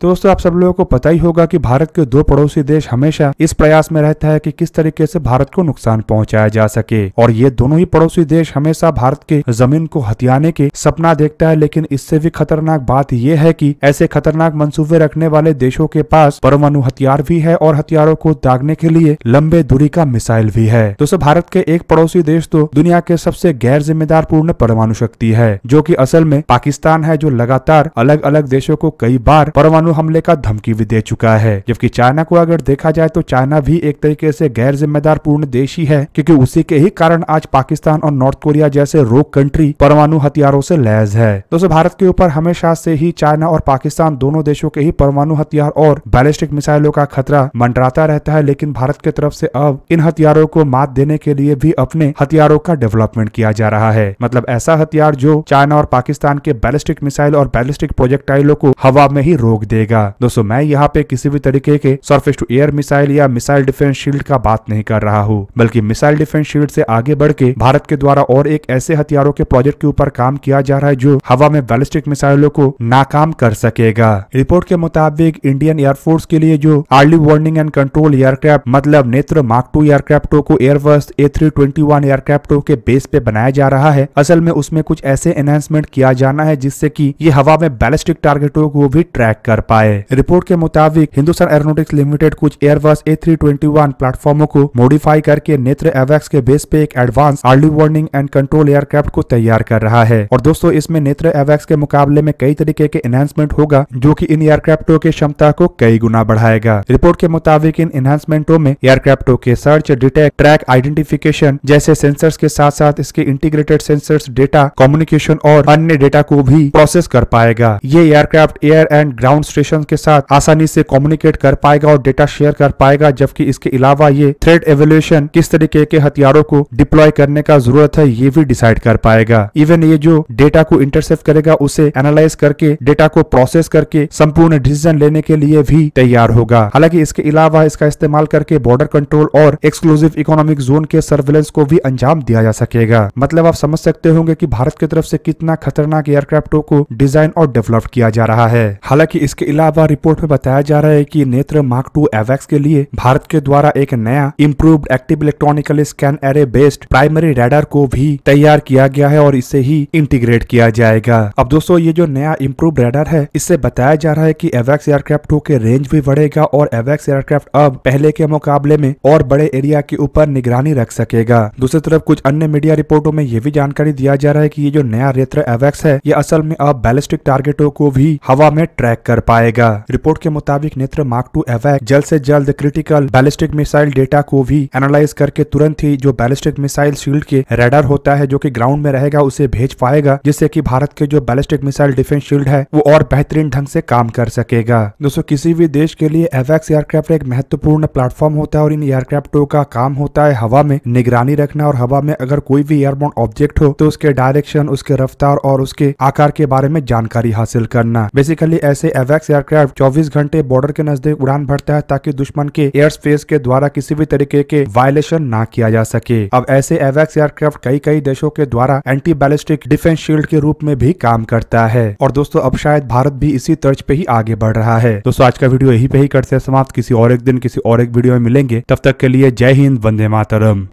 तो दोस्तों आप सब लोगों को पता ही होगा कि भारत के दो पड़ोसी देश हमेशा इस प्रयास में रहता है कि किस तरीके से भारत को नुकसान पहुंचाया जा सके और ये दोनों ही पड़ोसी देश हमेशा भारत के जमीन को हथियाने के सपना देखता है लेकिन इससे भी खतरनाक बात यह है कि ऐसे खतरनाक मंसूबे रखने वाले देशों के पास परमाणु हथियार भी है और हथियारों को दागने के लिए लंबे दूरी का मिसाइल भी है दोस्तों भारत के एक पड़ोसी देश तो दुनिया के सबसे गैर जिम्मेदार पूर्ण परमाणु शक्ति है जो की असल में पाकिस्तान है जो लगातार अलग अलग देशों को कई बार परमाणु परमाणु हमले का धमकी भी दे चुका है जबकि चाइना को अगर देखा जाए तो चाइना भी एक तरीके से गैर जिम्मेदार पूर्ण देश ही है क्योंकि उसी के ही कारण आज पाकिस्तान और नॉर्थ कोरिया जैसे रोग कंट्री परमाणु हथियारों से लैस है दोस्तों भारत के ऊपर हमेशा से ही चाइना और पाकिस्तान दोनों देशों के ही परमाणु हथियार और बैलिस्टिक मिसाइलों का खतरा मंडराता रहता है लेकिन भारत की तरफ से अब इन हथियारों को मात देने के लिए भी अपने हथियारों का डेवलपमेंट किया जा रहा है मतलब ऐसा हथियार जो चाइना और पाकिस्तान के बैलिस्टिक मिसाइल और बैलिस्टिक प्रोजेक्टाइलों को हवा में ही रोक दे देगा दोस्तों मैं यहाँ पे किसी भी तरीके के सर्फेस टू एयर मिसाइल या मिसाइल डिफेंस शील्ड का बात नहीं कर रहा हूँ बल्कि मिसाइल डिफेंस शील्ड से आगे बढ़ के भारत के द्वारा और एक ऐसे हथियारों के प्रोजेक्ट के ऊपर काम किया जा रहा है जो हवा में बैलिस्टिक मिसाइलों को नाकाम कर सकेगा रिपोर्ट के मुताबिक इंडियन एयरफोर्स के लिए जो early warning and control aircraft मतलब नेत्र मार्क टू एयरक्राफ्टो को Airbus A three twenty one एयरक्राफ्टों के बेस पे बनाया जा रहा है असल में उसमें कुछ ऐसे एनहेंसमेंट किया जाना है जिससे की ये हवा में बैलिस्टिक टारगेटों को भी ट्रैक कर पाए रिपोर्ट के मुताबिक हिंदुस्तान एरोनोटिक्स लिमिटेड कुछ एयरबस ए थ्री प्लेटफॉर्मो को मॉडिफाई करके नेत्र एवेक्स के बेस पे एक advance early warning and control aircraft को तैयार कर रहा है और दोस्तों इसमें नेत्र एवेक्स के मुकाबले में कई तरीके के एनहेंसमेंट होगा जो की इन एयरक्राफ्टों की क्षमता को कई गुना बढ़ाएगा रिपोर्ट के मुताबिक इन एनहेंसमेंटों में एयरक्राफ्टों के सर्च डिटेक्ट ट्रैक आइडेंटिफिकेशन जैसे सेंसर्स के साथ साथ इसके इंटीग्रेटेड सेंसर्स डेटा कम्युनिकेशन और अन्य डेटा को भी प्रोसेस कर पाएगा ये aircraft air and ground administration के साथ आसानी से कम्युनिकेट कर पाएगा और डेटा शेयर कर पाएगा जबकि इसके अलावा ये थ्रेड एवेल्युएशन किस तरीके के हथियारों को डिप्लॉय करने का जरूरत है ये भी डिसाइड कर पाएगा इवन ये जो डेटा को इंटरसेप्ट करेगा उसे एनालाइज करके डेटा को प्रोसेस करके संपूर्ण डिसीजन लेने के लिए भी तैयार होगा हालांकि इसके अलावा इसका इस्तेमाल करके बॉर्डर कंट्रोल और एक्सक्लूसिव इकोनॉमिक जोन के सर्वेलेंस को भी अंजाम दिया जा सकेगा मतलब आप समझ सकते होंगे कि भारत की तरफ से कितना खतरनाक एयरक्राफ्टों को डिजाइन और डेवलप किया जा रहा है हालांकि इसके अलावा रिपोर्ट में बताया जा रहा है कि नेत्र मार्क टू एवेक्स के लिए भारत के द्वारा एक नया improve active electronical scan array based primary radar को भी तैयार किया गया है और इसे ही इंटीग्रेट किया जाएगा अब दोस्तों ये जो नया इम्प्रूव रेडर है इससे बताया जा रहा है की एवेक्स एयरक्राफ्ट टू के रेंज भी बढ़ेगा और एवेक्स एयरक्राफ्ट अब पहले के मुकाबले में और बड़े एरिया के ऊपर निगरानी रख सकेगा दूसरी तरफ कुछ अन्य मीडिया रिपोर्टों में ये भी जानकारी दिया जा रहा है की ये जो नया रेत्र एवेक्स है ये असल में अब बैलिस्टिक टारगेटों को भी हवा में ट्रैक कर पाएगा रिपोर्ट के मुताबिक नेत्र मार्क टू एवैक जल्द से जल्द क्रिटिकल बैलिस्टिक मिसाइल डेटा को भी एनालाइज करके तुरंत ही जो बैलिस्टिक मिसाइल शील्ड के रेडर होता है जो की ग्राउंड में रहेगा उसे भेज पाएगा जिससे की भारत के जो बैलिस्टिक मिसाइल डिफेंस शील्ड है वो और बेहतरीन ढंग से काम कर सकेगा दोस्तों किसी भी देश के लिए एवैक्स एयरक्राफ्ट एक महत्वपूर्ण प्लेटफॉर्म होता है और इन एयरक्राफ्टों का काम होता है हवा में निगरानी रखना और हवा में अगर कोई भी एयरबोन ऑब्जेक्ट हो तो उसके डायरेक्शन उसके रफ्तार और उसके आकार के बारे में जानकारी हासिल करना बेसिकली ऐसे एवैक्स एटैक्स एयरक्राफ्ट 24 घंटे बॉर्डर के नजदीक उड़ान भरता है ताकि दुश्मन के एयर स्पेस के द्वारा किसी भी तरीके के वायलेशन ना किया जा सके अब ऐसे एवैक्स एयरक्राफ्ट कई कई देशों के द्वारा एंटी बैलिस्टिक डिफेंस शील्ड के रूप में भी काम करता है और दोस्तों अब शायद भारत भी इसी तर्ज पे ही आगे बढ़ रहा है दोस्तों आज का वीडियो यही पे ही करते हैं समाप्त किसी और एक दिन किसी और एक वीडियो में मिलेंगे तब तक के लिए जय हिंद वंदे मातरम